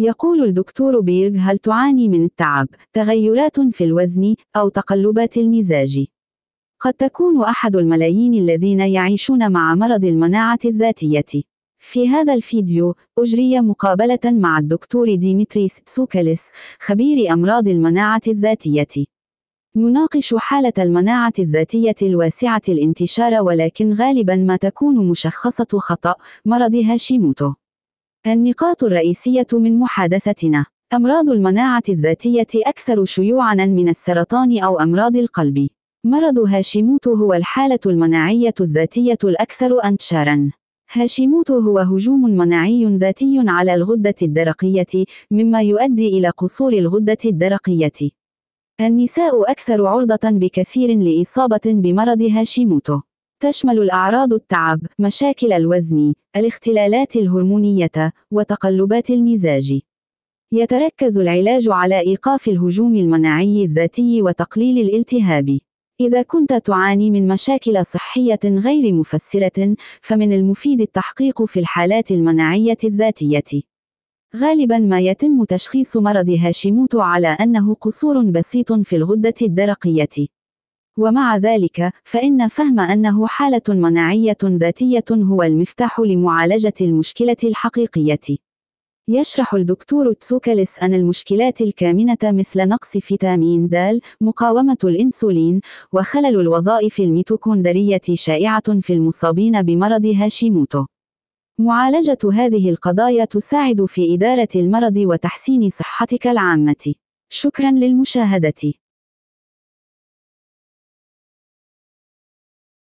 يقول الدكتور بيرغ هل تعاني من التعب، تغيرات في الوزن، أو تقلبات المزاج؟ قد تكون أحد الملايين الذين يعيشون مع مرض المناعة الذاتية. في هذا الفيديو أجري مقابلة مع الدكتور ديمتريس سوكاليس خبير أمراض المناعة الذاتية. نناقش حالة المناعة الذاتية الواسعة الانتشار ولكن غالبا ما تكون مشخصة خطأ مرض هاشيموتو. النقاط الرئيسية من محادثتنا أمراض المناعة الذاتية أكثر شيوعاً من السرطان أو أمراض القلب. مرض هاشيموتو هو الحالة المناعية الذاتية الأكثر انتشاراً. هاشيموتو هو هجوم مناعي ذاتي على الغدة الدرقية، مما يؤدي إلى قصور الغدة الدرقية. النساء أكثر عرضة بكثير لإصابة بمرض هاشيموتو. تشمل الأعراض التعب، مشاكل الوزن، الاختلالات الهرمونية، وتقلبات المزاج. يتركز العلاج على إيقاف الهجوم المناعي الذاتي وتقليل الالتهاب. إذا كنت تعاني من مشاكل صحية غير مفسرة، فمن المفيد التحقيق في الحالات المناعية الذاتية. غالبا ما يتم تشخيص مرض هاشيموتو على أنه قصور بسيط في الغدة الدرقية. ومع ذلك فإن فهم أنه حالة مناعية ذاتية هو المفتاح لمعالجة المشكلة الحقيقية. يشرح الدكتور تسوكاليس أن المشكلات الكامنة مثل نقص فيتامين د، مقاومة الإنسولين، وخلل الوظائف الميتوكوندرية شائعة في المصابين بمرض هاشيموتو. معالجة هذه القضايا تساعد في إدارة المرض وتحسين صحتك العامة. شكرا للمشاهدة.